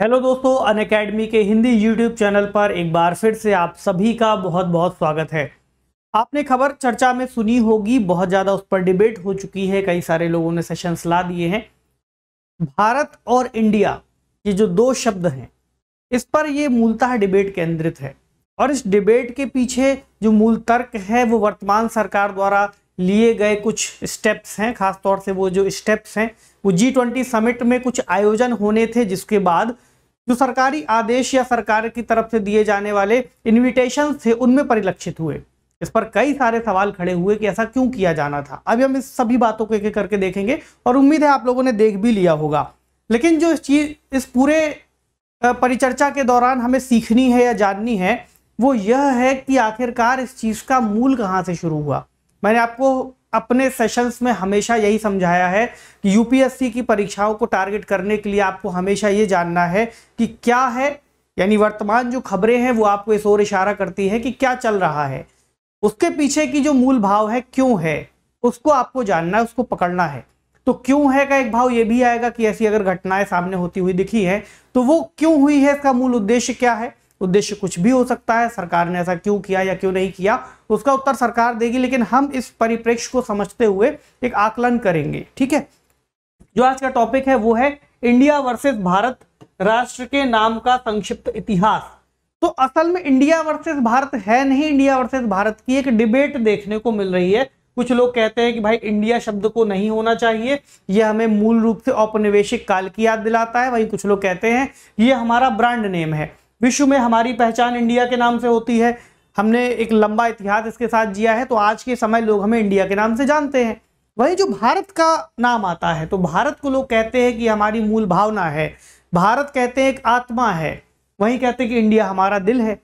hello दोस्तों अन academy के Hindi YouTube channel पर एक बार फिर से आप सभी का बहुत बहुत स्वागत है आपने खबर चर्चा में सुनी होगी बहुत ज़्यादा उस पर डिबेट हो चुकी है कई सारे लोगों ने सेशंस ला दिए हैं भारत और इंडिया ये जो दो शब्द हैं इस पर ये मूलतः डिबेट केंद्रित है और इस डिबेट के पीछे जो मूल तर्क है वो वर्तमान सरकार द्वारा लिए गए कुछ स्टेप्स हैं खासतौर से वो जो स्टेप्स हैं वो जी ट्वेंटी समिट में कुछ आयोजन होने थे जिसके बाद जो सरकारी आदेश या सरकार की तरफ से दिए जाने वाले इन्विटेशन थे उनमें परिलक्षित हुए इस पर कई सारे सवाल खड़े हुए कि ऐसा क्यों किया जाना था अभी हम इस सभी बातों को एक करके देखेंगे और उम्मीद है आप लोगों ने देख भी लिया होगा लेकिन जो इस चीज इस पूरे परिचर्चा के दौरान हमें सीखनी है या जाननी है वो यह है कि आखिरकार इस चीज़ का मूल कहाँ से शुरू हुआ मैंने आपको अपने सेशंस में हमेशा यही समझाया है कि यूपीएससी की परीक्षाओं को टारगेट करने के लिए आपको हमेशा ये जानना है कि क्या है यानी वर्तमान जो खबरें हैं वो आपको इस ओर इशारा करती है कि क्या चल रहा है उसके पीछे की जो मूल भाव है क्यों है उसको आपको जानना है उसको पकड़ना है तो क्यों है का एक भाव ये भी आएगा कि ऐसी अगर घटनाएं सामने होती हुई दिखी है तो वो क्यों हुई है इसका मूल उद्देश्य क्या है उद्देश्य कुछ भी हो सकता है सरकार ने ऐसा क्यों किया या क्यों नहीं किया उसका उत्तर सरकार देगी लेकिन हम इस परिप्रेक्ष्य को समझते हुए एक आकलन करेंगे ठीक है जो आज का टॉपिक है वो है इंडिया वर्सेस भारत राष्ट्र के नाम का संक्षिप्त इतिहास तो असल में इंडिया वर्सेस भारत है नहीं इंडिया वर्सेस भारत की एक डिबेट देखने को मिल रही है कुछ लोग कहते हैं कि भाई इंडिया शब्द को नहीं होना चाहिए यह हमें मूल रूप से औपनिवेशिक काल की याद दिलाता है वहीं कुछ लोग कहते हैं ये हमारा ब्रांड नेम है विश्व में हमारी पहचान इंडिया के नाम से होती है हमने एक लंबा इतिहास इसके साथ जिया है तो आज के समय लोग हमें इंडिया के नाम से जानते हैं वही जो भारत का नाम आता है तो भारत को लोग कहते हैं कि हमारी मूल भावना है भारत कहते हैं एक आत्मा है वही कहते हैं कि इंडिया हमारा दिल है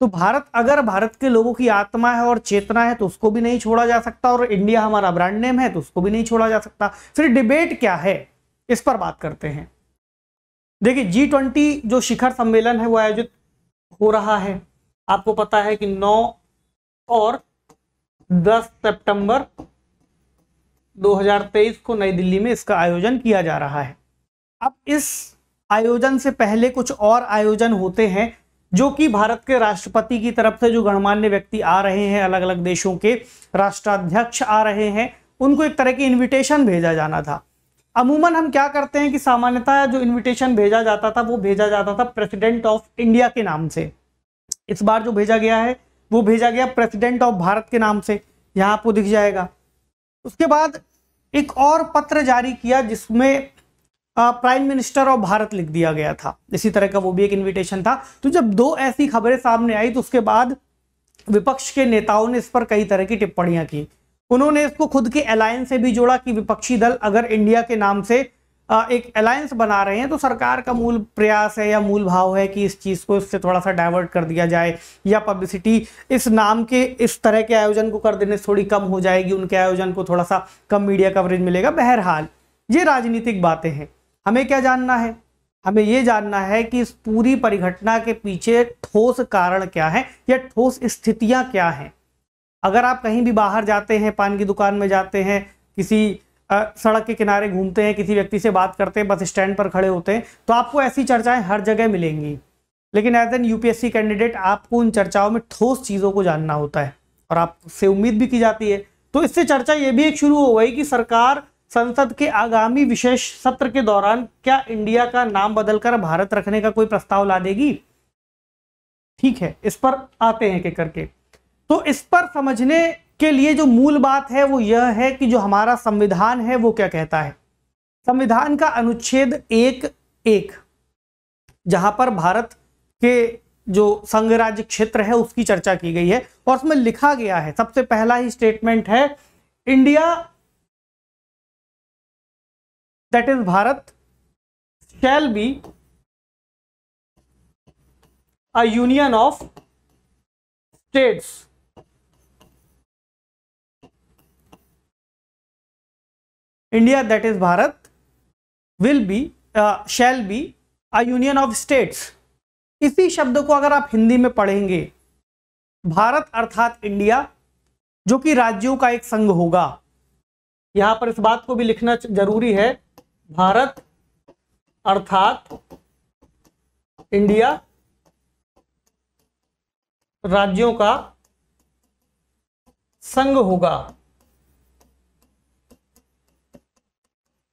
तो भारत अगर भारत के लोगों की आत्मा है और चेतना है तो उसको भी नहीं छोड़ा जा सकता और इंडिया हमारा ब्रांड नेम है तो उसको भी नहीं छोड़ा जा सकता फिर डिबेट क्या है इस पर बात करते हैं देखिए जी ट्वेंटी जो शिखर सम्मेलन है वो आयोजित हो रहा है आपको पता है कि 9 और 10 सितंबर 2023 को नई दिल्ली में इसका आयोजन किया जा रहा है अब इस आयोजन से पहले कुछ और आयोजन होते हैं जो कि भारत के राष्ट्रपति की तरफ से जो गणमान्य व्यक्ति आ रहे हैं अलग अलग देशों के राष्ट्राध्यक्ष आ रहे हैं उनको एक तरह की इनविटेशन भेजा जाना था अमूमन हम क्या करते हैं कि सामान्यतः जो इनविटेशन भेजा जाता था वो भेजा जाता था प्रेसिडेंट ऑफ इंडिया के नाम से इस बार जो भेजा गया है वो भेजा गया प्रेसिडेंट ऑफ भारत के नाम से यहाँ आपको दिख जाएगा उसके बाद एक और पत्र जारी किया जिसमें प्राइम मिनिस्टर ऑफ भारत लिख दिया गया था इसी तरह का वो भी एक इन्विटेशन था तो जब दो ऐसी खबरें सामने आई तो उसके बाद विपक्ष के नेताओं ने इस पर कई तरह की टिप्पणियां की उन्होंने इसको खुद के अलायंस से भी जोड़ा कि विपक्षी दल अगर इंडिया के नाम से एक अलायंस बना रहे हैं तो सरकार का मूल प्रयास है या मूल भाव है कि इस चीज़ को इससे थोड़ा सा डाइवर्ट कर दिया जाए या पब्लिसिटी इस नाम के इस तरह के आयोजन को कर देने से थोड़ी कम हो जाएगी उनके आयोजन को थोड़ा सा कम मीडिया कवरेज मिलेगा बहरहाल ये राजनीतिक बातें हैं हमें क्या जानना है हमें ये जानना है कि इस पूरी परिघटना के पीछे ठोस कारण क्या है या ठोस स्थितियां क्या हैं अगर आप कहीं भी बाहर जाते हैं पान की दुकान में जाते हैं किसी आ, सड़क के किनारे घूमते हैं किसी व्यक्ति से बात करते हैं बस स्टैंड पर खड़े होते हैं तो आपको ऐसी चर्चाएं हर जगह मिलेंगी लेकिन एज एन यूपीएससी कैंडिडेट आपको उन चर्चाओं में ठोस चीज़ों को जानना होता है और आपसे उम्मीद भी की जाती है तो इससे चर्चा ये भी एक शुरू हो गई कि सरकार संसद के आगामी विशेष सत्र के दौरान क्या इंडिया का नाम बदलकर भारत रखने का कोई प्रस्ताव ला देगी ठीक है इस पर आते हैं के करके तो इस पर समझने के लिए जो मूल बात है वो यह है कि जो हमारा संविधान है वो क्या कहता है संविधान का अनुच्छेद एक एक जहां पर भारत के जो संघ राज्य क्षेत्र है उसकी चर्चा की गई है और उसमें लिखा गया है सबसे पहला ही स्टेटमेंट है India that is Bharat shall be a union of states India that is Bharat will be shall be a union of states इसी शब्द को अगर आप हिंदी में पढ़ेंगे भारत अर्थात इंडिया जो कि राज्यों का एक संघ होगा यहां पर इस बात को भी लिखना जरूरी है भारत अर्थात इंडिया राज्यों का संघ होगा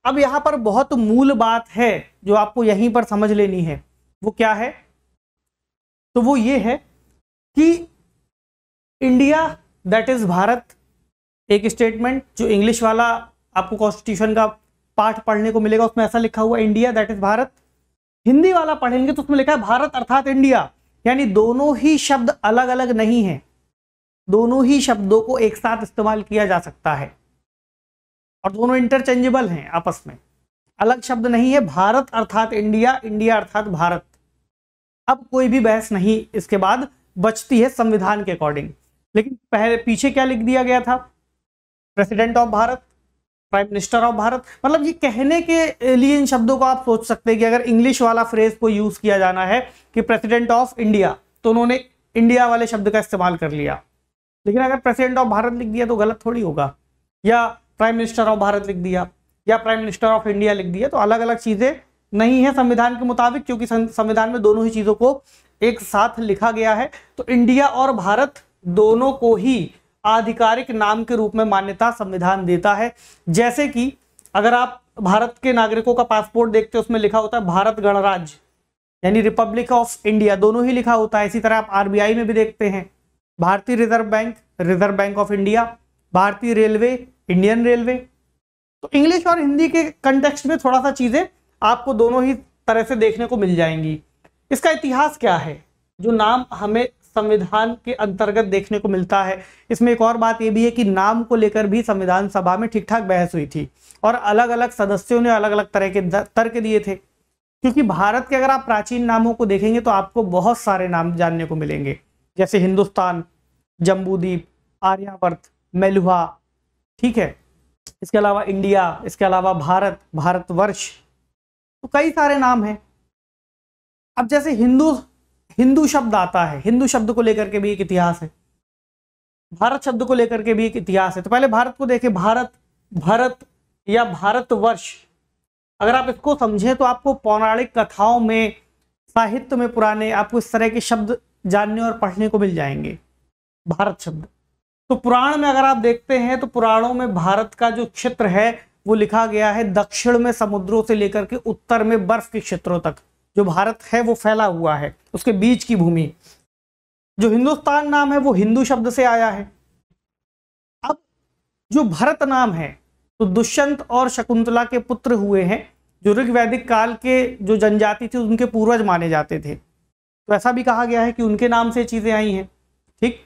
अब यहां पर बहुत मूल बात है जो आपको यहीं पर समझ लेनी है वो क्या है तो वो ये है कि इंडिया दैट इज भारत एक स्टेटमेंट जो इंग्लिश वाला आपको कॉन्स्टिट्यूशन का पाठ पढ़ने को मिलेगा उसमें ऐसा लिखा हुआ India that is Bharat Hindi वाला पढ़ेंगे तो उसमें लिखा है भारत अर्थात इंडिया यानी दोनों ही शब्द अलग अलग नहीं है दोनों ही शब्दों को एक साथ इस्तेमाल किया जा सकता है और दोनों इंटरचेंजेबल हैं आपस में अलग शब्द नहीं है भारत अर्थात इंडिया इंडिया अर्थात भारत अब कोई भी बहस नहीं इसके बाद बचती है संविधान के अकॉर्डिंग लेकिन पहले पीछे क्या लिख दिया गया था president of Bharat prime minister of Bharat मतलब ये कहने के लिए इन शब्दों को आप सोच सकते हैं कि अगर इंग्लिश वाला फ्रेज को यूज किया जाना है कि प्रेसिडेंट ऑफ इंडिया तो उन्होंने इंडिया वाले शब्द का इस्तेमाल कर लिया लेकिन अगर प्रेसिडेंट ऑफ भारत लिख दिया तो गलत थोड़ी होगा या प्राइम मिनिस्टर ऑफ भारत लिख दिया या प्राइम मिनिस्टर ऑफ इंडिया लिख दिया तो अलग अलग चीज़ें नहीं है संविधान के मुताबिक क्योंकि संविधान में दोनों ही चीज़ों को एक साथ लिखा गया है तो इंडिया और भारत दोनों को ही आधिकारिक नाम के रूप में मान्यता संविधान देता है जैसे कि अगर आप भारत के नागरिकों का पासपोर्ट देखते हैं उसमें लिखा होता है भारत गणराज्य यानी रिपब्लिक ऑफ इंडिया दोनों ही लिखा होता है इसी तरह आप आरबीआई में भी देखते हैं Bharatiya Reserve Bank Reserve Bank of India Bharatiya Railway Indian Railway तो इंग्लिश और हिंदी के कंटेक्स्ट में थोड़ा सा चीज़ें आपको दोनों ही तरह से देखने को मिल जाएंगी इसका इतिहास क्या है जो नाम हमें संविधान के अंतर्गत देखने को मिलता है इसमें एक और बात यह भी है कि नाम को लेकर भी संविधान सभा में ठीक ठाक बहस हुई थी और अलग अलग सदस्यों ने अलग अलग तरह के तर्क दिए थे क्योंकि भारत के अगर आप प्राचीन नामों को देखेंगे तो आपको बहुत सारे नाम जानने को मिलेंगे जैसे हिंदुस्तान जम्बूदीप आर्यावर्त मेलुहा ठीक है इसके अलावा इंडिया इसके अलावा भारत भारतवर्ष तो कई सारे नाम हैं अब जैसे हिंदू हिंदू शब्द आता है हिंदू शब्द को लेकर के भी एक इतिहास है भारत शब्द को लेकर के भी एक इतिहास है तो पहले भारत को देखें भारत भारत या भारतवर्ष अगर आप इसको समझें तो आपको पौराणिक कथाओं में साहित्य में पुराने आपको इस तरह के शब्द जानने और पढ़ने को मिल जाएंगे भारत शब्द तो पुराण में अगर आप देखते हैं तो पुराणों में भारत का जो क्षेत्र है वो लिखा गया है दक्षिण में समुद्रों से लेकर के उत्तर में बर्फ के क्षेत्रों तक जो भारत है वो फैला हुआ है उसके बीच की भूमि जो हिंदुस्तान नाम है वो हिंदू शब्द से आया है अब जो भरत नाम है तो दुष्यंत और शकुंतला के पुत्र हुए हैं जो ऋग्वैदिक काल के जो जनजाति थी उनके पूर्वज माने जाते थे तो ऐसा भी कहा गया है कि उनके नाम से चीजें आई हैं ठीक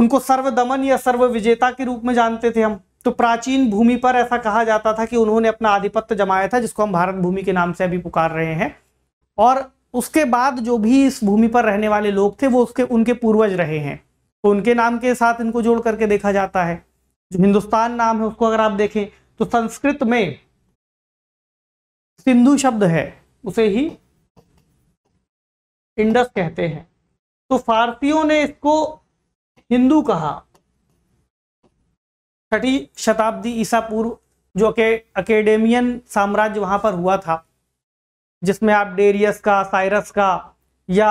उनको सर्व दमन या सर्व विजेता के रूप में जानते थे हम तो प्राचीन भूमि पर ऐसा कहा जाता था कि उन्होंने अपना आधिपत्य जमाया था जिसको हम भारत भूमि के नाम से अभी पुकार रहे हैं और उसके बाद जो भी इस भूमि पर रहने वाले लोग थे वो उसके उनके पूर्वज रहे हैं तो उनके नाम के साथ इनको जोड़ करके देखा जाता है जो हिंदुस्तान नाम है उसको अगर आप देखें तो संस्कृत में सिंधु शब्द है उसे ही इंडस कहते हैं तो फारसियों ने इसको हिंदू कहा छठी शताब्दी ईसा पूर्व जो के अकेडेमियन साम्राज्य वहां पर हुआ था जिसमें आप डेरियस का साइरस का या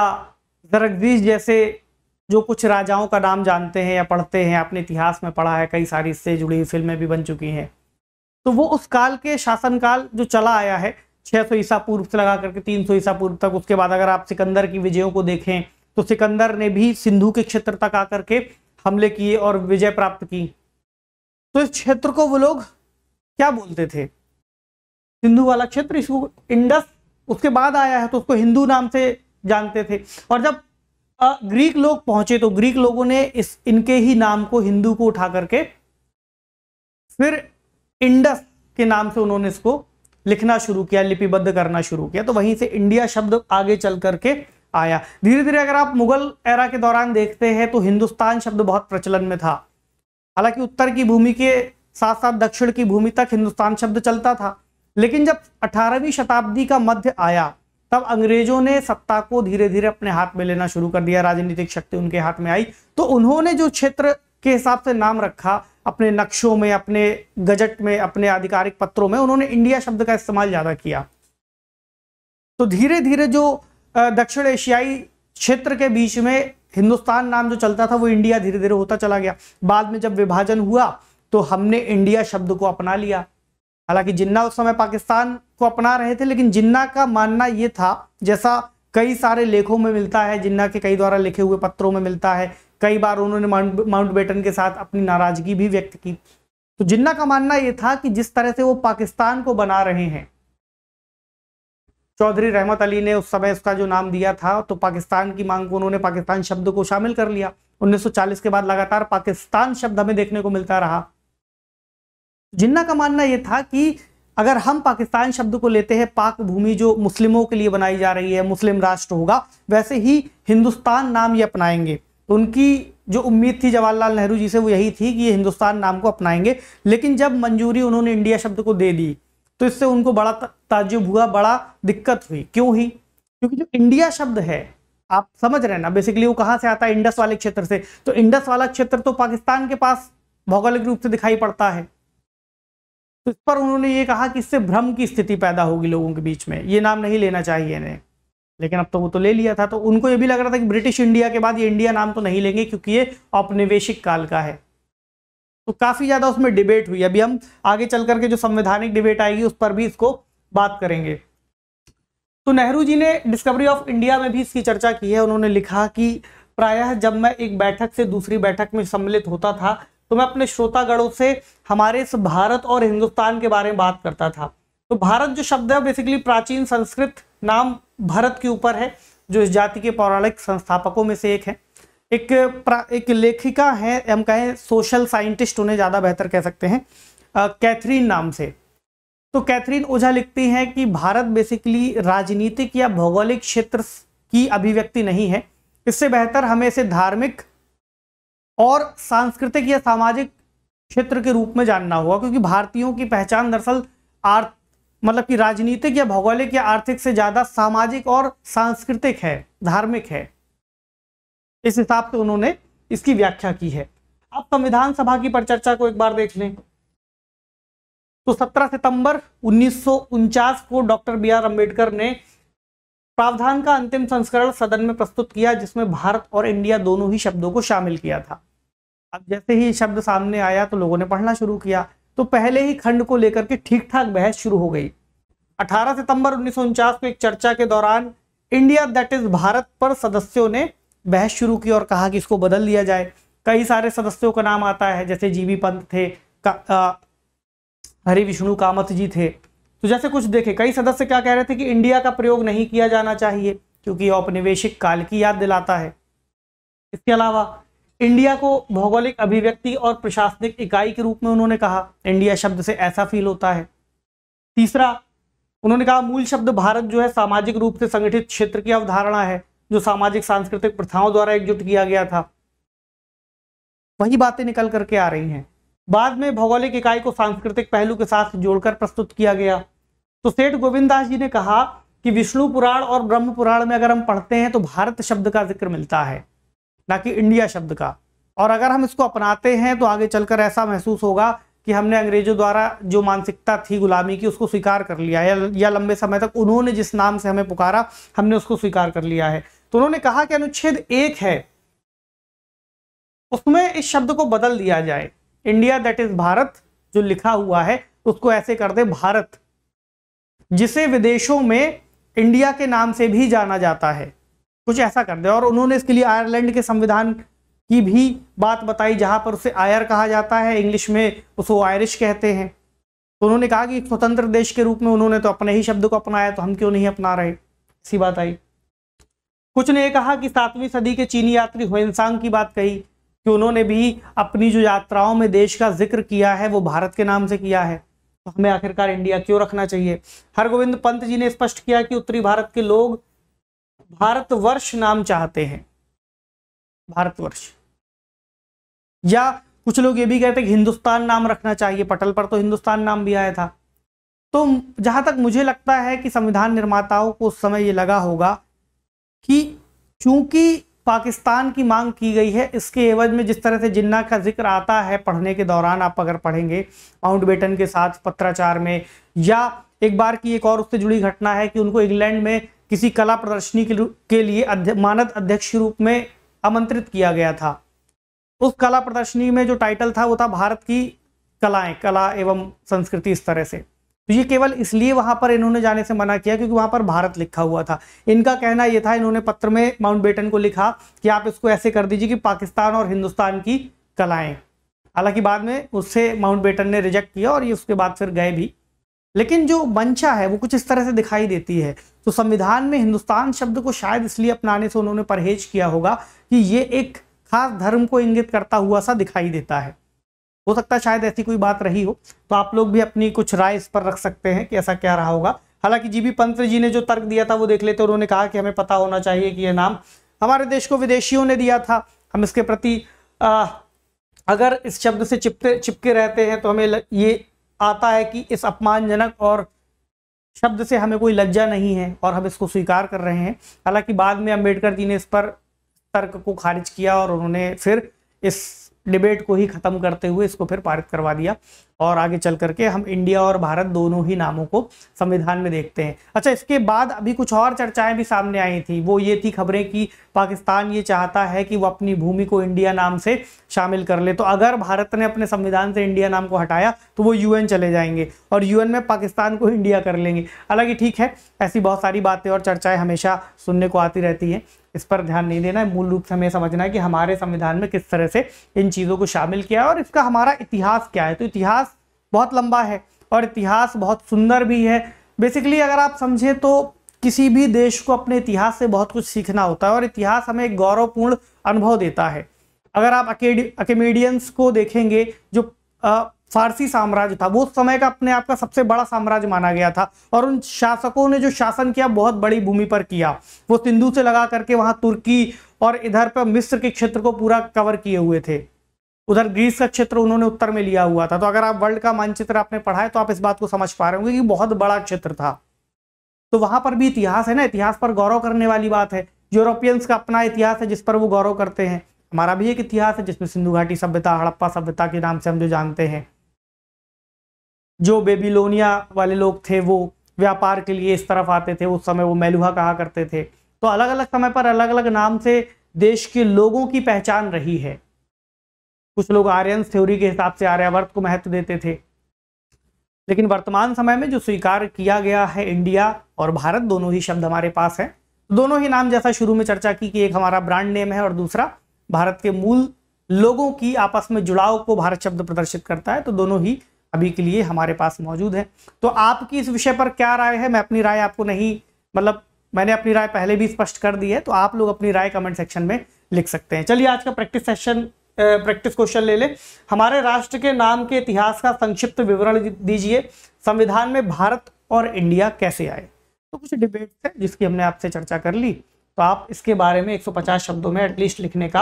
जरगदीश जैसे जो कुछ राजाओं का नाम जानते हैं या पढ़ते हैं अपने इतिहास में पढ़ा है कई सारी इससे जुड़ी फिल्में भी बन चुकी हैं तो वो उस काल के शासनकाल जो चला आया है 600 ईसा पूर्व से लगा करके 300 ईसा पूर्व तक उसके बाद अगर आप सिकंदर की विजयों को देखें तो सिकंदर ने भी सिंधु के क्षेत्र तक आकर के हमले किए और विजय प्राप्त की तो इस क्षेत्र को वो लोग क्या बोलते थे सिंधु वाला क्षेत्र इसको इंडस उसके बाद आया है तो उसको हिंदू नाम से जानते थे और जब ग्रीक लोग पहुंचे तो ग्रीक लोगों ने इस इनके ही नाम को हिंदू को उठा करके फिर इंडस के नाम से उन्होंने इसको लिखना शुरू किया लिपिबद्ध करना शुरू किया तो वहीं से इंडिया शब्द आगे चल करके आया धीरे धीरे अगर आप मुगल एरा के दौरान देखते हैं तो हिंदुस्तान शब्द बहुत प्रचलन में था हालांकि उत्तर की भूमि के साथ साथ दक्षिण की भूमि तक हिंदुस्तान शब्द चलता था लेकिन जब 18वीं शताब्दी का मध्य आया तब अंग्रेजों ने सत्ता को धीरे धीरे अपने हाथ में लेना शुरू कर दिया राजनीतिक शक्ति उनके हाथ में आई तो उन्होंने जो क्षेत्र के हिसाब से नाम रखा अपने नक्शों में अपने गजट में अपने आधिकारिक पत्रों में उन्होंने इंडिया शब्द का इस्तेमाल ज्यादा किया तो धीरे धीरे जो दक्षिण एशियाई क्षेत्र के बीच में हिंदुस्तान नाम जो चलता था वो इंडिया धीरे धीरे होता चला गया बाद में जब विभाजन हुआ तो हमने इंडिया शब्द को अपना लिया हालांकि जिन्ना उस समय पाकिस्तान को अपना रहे थे लेकिन जिन्ना का मानना ये था जैसा कई सारे लेखों में मिलता है जिन्ना के कई द्वारा लिखे हुए पत्रों में मिलता है कई बार उन्होंने माउंट माउंट बेटन के साथ अपनी नाराजगी भी व्यक्त की तो जिन्ना का मानना यह था कि जिस तरह से वो पाकिस्तान को बना रहे हैं चौधरी रहमत अली ने उस समय उसका जो नाम दिया था तो पाकिस्तान की मांग को उन्होंने पाकिस्तान शब्द को शामिल कर लिया 1940 के बाद लगातार पाकिस्तान शब्द हमें देखने को मिलता रहा जिन्ना का मानना यह था कि अगर हम पाकिस्तान शब्द को लेते हैं पाक भूमि जो मुस्लिमों के लिए बनाई जा रही है मुस्लिम राष्ट्र होगा वैसे ही हिंदुस्तान नाम ये अपनाएंगे तो उनकी जो उम्मीद थी जवाहरलाल नेहरू जी से वो यही थी कि ये हिंदुस्तान नाम को अपनाएंगे लेकिन जब मंजूरी उन्होंने इंडिया शब्द को दे दी तो इससे उनको बड़ा ताजुब हुआ बड़ा दिक्कत हुई क्यों हुई क्योंकि जो इंडिया शब्द है आप समझ रहे हैं ना बेसिकली वो कहाँ से आता है इंडस वाले क्षेत्र से तो इंडस वाला क्षेत्र तो पाकिस्तान के पास भौगोलिक रूप से दिखाई पड़ता है तो इस पर उन्होंने ये कहा कि इससे भ्रम की स्थिति पैदा होगी लोगों के बीच में ये नाम नहीं लेना चाहिए इन्हें लेकिन अब तो वो तो ले लिया था तो उनको ये भी लग रहा था कि ब्रिटिश इंडिया के बाद ये इंडिया नाम तो नहीं लेंगे क्योंकि ये औपनिवेशिक काल का है तो काफी ज्यादा उसमें डिबेट हुई अभी हम आगे चल करके जो संवैधानिक डिबेट आएगी उस पर भी इसको बात करेंगे तो नेहरू जी ने डिस्कवरी ऑफ इंडिया में भी इसकी चर्चा की है उन्होंने लिखा कि प्रायः जब मैं एक बैठक से दूसरी बैठक में सम्मिलित होता था तो मैं अपने श्रोतागणों से हमारे इस भारत और हिंदुस्तान के बारे में बात करता था तो भारत जो शब्द है बेसिकली प्राचीन संस्कृत नाम भरत के ऊपर है जो इस जाति के पौराणिक संस्थापकों में से एक है एक एक लेखिका हैं हम कहें सोशल साइंटिस्ट उन्हें ज़्यादा बेहतर कह सकते हैं कैथरीन नाम से तो कैथरीन ओझा लिखती हैं कि भारत बेसिकली राजनीतिक या भौगोलिक क्षेत्र की अभिव्यक्ति नहीं है इससे बेहतर हमें इसे धार्मिक और सांस्कृतिक या सामाजिक क्षेत्र के रूप में जानना होगा क्योंकि भारतीयों की पहचान दरअसल आर्थ मतलब कि राजनीतिक या भौगोलिक या आर्थिक से ज़्यादा सामाजिक और सांस्कृतिक है धार्मिक है इस हिसाब से उन्होंने इसकी व्याख्या की है अब संविधान सभा की परिचर्चा को एक बार देख लें तो 17 सितंबर उन्नीस को डॉक्टर बी आर अम्बेडकर ने प्रावधान का अंतिम संस्करण सदन में प्रस्तुत किया जिसमें भारत और इंडिया दोनों ही शब्दों को शामिल किया था अब जैसे ही शब्द सामने आया तो लोगों ने पढ़ना शुरू किया तो पहले ही खंड को लेकर के ठीक ठाक बहस शुरू हो गई 18 सितंबर उन्नीस को एक चर्चा के दौरान इंडिया दैट इज भारत पर सदस्यों ने बहस शुरू की और कहा कि इसको बदल दिया जाए कई सारे सदस्यों का नाम आता है जैसे जीवी पंत थे हरि विष्णु कामत जी थे तो जैसे कुछ देखे कई सदस्य क्या कह रहे थे कि इंडिया का प्रयोग नहीं किया जाना चाहिए क्योंकि औपनिवेशिक काल की याद दिलाता है इसके अलावा इंडिया को भौगोलिक अभिव्यक्ति और प्रशासनिक इकाई के रूप में उन्होंने कहा इंडिया शब्द से ऐसा फील होता है तीसरा उन्होंने कहा मूल शब्द भारत जो है सामाजिक रूप से संगठित क्षेत्र की अवधारणा है जो सामाजिक सांस्कृतिक प्रथाओं द्वारा एकजुट किया गया था वही बातें निकल करके आ रही हैं बाद में भौगोलिक इकाई को सांस्कृतिक पहलू के साथ जोड़कर प्रस्तुत किया गया तो सेठ गोविंद दास जी ने कहा कि विष्णु पुराण और ब्रह्म पुराण में अगर हम पढ़ते हैं तो भारत शब्द का जिक्र मिलता है ना कि इंडिया शब्द का और अगर हम इसको अपनाते हैं तो आगे चलकर ऐसा महसूस होगा कि हमने अंग्रेजों द्वारा जो मानसिकता थी गुलामी की उसको स्वीकार कर लिया है या लंबे समय तक उन्होंने जिस नाम से हमें पुकारा हमने उसको स्वीकार कर लिया है तो उन्होंने कहा कि अनुच्छेद एक है उसमें इस शब्द को बदल दिया जाए इंडिया दैट इज भारत जो लिखा हुआ है उसको ऐसे कर दे भारत जिसे विदेशों में इंडिया के नाम से भी जाना जाता है कुछ ऐसा कर दे और उन्होंने इसके लिए आयरलैंड के संविधान की भी बात बताई जहां पर उसे आयर कहा जाता है इंग्लिश में उसको आयरिश कहते हैं तो उन्होंने कहा कि स्वतंत्र देश के रूप में उन्होंने तो अपने ही शब्द को अपनाया तो हम क्यों नहीं अपना रहे सी बात आई कुछ ने कहा कि सातवीं सदी के चीनी यात्री हुएनसांग की बात कही कि उन्होंने भी अपनी जो यात्राओं में देश का जिक्र किया है वो भारत के नाम से किया है तो हमें आखिरकार इंडिया क्यों रखना चाहिए हरगोविंद पंत जी ने स्पष्ट किया कि उत्तरी भारत के लोग भारतवर्ष नाम चाहते हैं भारतवर्ष या कुछ लोग ये भी कहते हैं हिंदुस्तान नाम रखना चाहिए पटल पर तो हिंदुस्तान नाम भी आया था तो जहां तक मुझे लगता है कि संविधान निर्माताओं को उस समय ये लगा होगा कि चूंकि पाकिस्तान की मांग की गई है इसके एवज में जिस तरह से जिन्ना का जिक्र आता है पढ़ने के दौरान आप अगर पढ़ेंगे माउंट बेटन के साथ पत्राचार में या एक बार की एक और उससे जुड़ी घटना है कि उनको इंग्लैंड में किसी कला प्रदर्शनी के, के लिए अध्य, मानद अध्यक्ष के रूप में आमंत्रित किया गया था उस कला प्रदर्शनी में जो टाइटल था वो था भारत की कलाएं कला एवं संस्कृति इस तरह से तो ये केवल इसलिए वहां पर इन्होंने जाने से मना किया क्योंकि वहां पर भारत लिखा हुआ था इनका कहना यह था इन्होंने पत्र में माउंट बेटन को लिखा कि आप इसको ऐसे कर दीजिए कि पाकिस्तान और हिंदुस्तान की कलाएं हालांकि बाद में उससे माउंट बेटन ने रिजेक्ट किया और ये उसके बाद फिर गए भी लेकिन जो मंशा है वो कुछ इस तरह से दिखाई देती है तो संविधान में हिंदुस्तान शब्द को शायद इसलिए अपनाने से उन्होंने परहेज किया होगा कि ये एक खास धर्म को इंगित करता हुआ सा दिखाई देता है हो सकता है शायद ऐसी कोई बात रही हो तो आप लोग भी अपनी कुछ राय इस पर रख सकते हैं कि ऐसा क्या रहा होगा हालांकि जीबी पंत जी ने जो तर्क दिया था वो देख लेते उन्होंने कहा कि हमें पता होना चाहिए कि यह नाम हमारे देश को विदेशियों ने दिया था हम इसके प्रति आ, अगर इस शब्द से चिपते चिपके रहते हैं तो हमें ये आता है कि इस अपमानजनक और शब्द से हमें कोई लज्जा नहीं है और हम इसको स्वीकार कर रहे हैं हालांकि बाद में अम्बेडकर जी ने इस पर तर्क को खारिज किया और उन्होंने फिर इस डिबेट को ही ख़त्म करते हुए इसको फिर पारित करवा दिया और आगे चल करके हम इंडिया और भारत दोनों ही नामों को संविधान में देखते हैं अच्छा इसके बाद अभी कुछ और चर्चाएं भी सामने आई थी वो ये थी खबरें कि पाकिस्तान ये चाहता है कि वो अपनी भूमि को इंडिया नाम से शामिल कर ले तो अगर भारत ने अपने संविधान से इंडिया नाम को हटाया तो वो यूएन चले जाएंगे और यूएन में पाकिस्तान को इंडिया कर लेंगे हालांकि ठीक है ऐसी बहुत सारी बातें और चर्चाएं हमेशा सुनने को आती रहती हैं इस पर ध्यान नहीं देना है मूल रूप से हमें समझना है कि हमारे संविधान में किस तरह से इन चीज़ों को शामिल किया है और इसका हमारा इतिहास क्या है तो इतिहास बहुत लंबा है और इतिहास बहुत सुंदर भी है बेसिकली अगर आप समझें तो किसी भी देश को अपने इतिहास से बहुत कुछ सीखना होता है और इतिहास हमें एक गौरवपूर्ण अनुभव देता है अगर आप अकेमेडियंस को देखेंगे जो फारसी साम्राज्य था वो उस समय का अपने आप का सबसे बड़ा साम्राज्य माना गया था और उन शासकों ने जो शासन किया बहुत बड़ी भूमि पर किया वो सिंधु से लगा करके वहां तुर्की और इधर पर मिस्र के क्षेत्र को पूरा कवर किए हुए थे उधर ग्रीस का क्षेत्र उन्होंने उत्तर में लिया हुआ था तो अगर आप वर्ल्ड का मानचित्र आपने पढ़ा है तो आप इस बात को समझ पा रहे होंगे कि बहुत बड़ा क्षेत्र था तो वहां पर भी इतिहास है ना इतिहास पर गौरव करने वाली बात है यूरोपियंस का अपना इतिहास है जिस पर वो गौरव करते हैं हमारा भी एक इतिहास है जिसमें सिंधु घाटी सभ्यता हड़प्पा सभ्यता के नाम से हम जो जानते हैं जो बेबीलोनिया वाले लोग थे वो व्यापार के लिए इस तरफ आते थे उस समय वो मेलुहा कहा करते थे तो अलग अलग समय पर अलग अलग नाम से देश के लोगों की पहचान रही है कुछ लोग आर्यन थ्योरी के हिसाब से आर्यावर्त को महत्व देते थे लेकिन वर्तमान समय में जो स्वीकार किया गया है इंडिया और भारत दोनों ही शब्द हमारे पास है दोनों ही नाम जैसा शुरू में चर्चा की कि एक हमारा ब्रांड नेम है और दूसरा भारत के मूल लोगों की आपस में जुड़ाव को भारत शब्द प्रदर्शित करता है तो दोनों ही अभी के लिए हमारे पास मौजूद है तो आपकी इस विषय पर क्या राय है मैं अपनी राय आपको नहीं मतलब मैंने अपनी राय पहले भी स्पष्ट कर दी है तो आप लोग अपनी राय कमेंट सेक्शन में लिख सकते हैं चलिए आज का प्रैक्टिस सेशन प्रैक्टिस क्वेश्चन ले ले हमारे राष्ट्र के नाम के इतिहास का संक्षिप्त विवरण दीजिए संविधान में भारत और इंडिया कैसे आए तो कुछ डिबेट है जिसकी हमने आपसे चर्चा कर ली तो आप इसके बारे में 150 शब्दों में एटलीस्ट लिखने का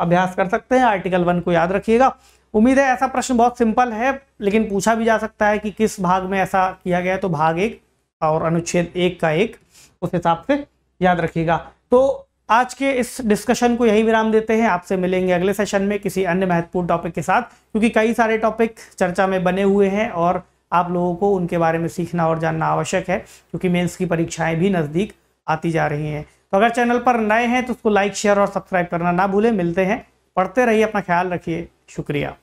अभ्यास कर सकते हैं आर्टिकल वन को याद रखिएगा उम्मीद है ऐसा प्रश्न बहुत सिंपल है लेकिन पूछा भी जा सकता है कि किस भाग में ऐसा किया गया है तो भाग एक और अनुच्छेद एक का एक उस हिसाब से याद रखिएगा तो आज के इस डिस्कशन को यही विराम देते हैं आपसे मिलेंगे अगले सेशन में किसी अन्य महत्वपूर्ण टॉपिक के साथ क्योंकि कई सारे टॉपिक चर्चा में बने हुए हैं और आप लोगों को उनके बारे में सीखना और जानना आवश्यक है क्योंकि मेंस की परीक्षाएं भी नज़दीक आती जा रही हैं तो अगर चैनल पर नए हैं तो उसको लाइक शेयर और सब्सक्राइब करना ना भूलें मिलते हैं पढ़ते रहिए अपना ख्याल रखिए शुक्रिया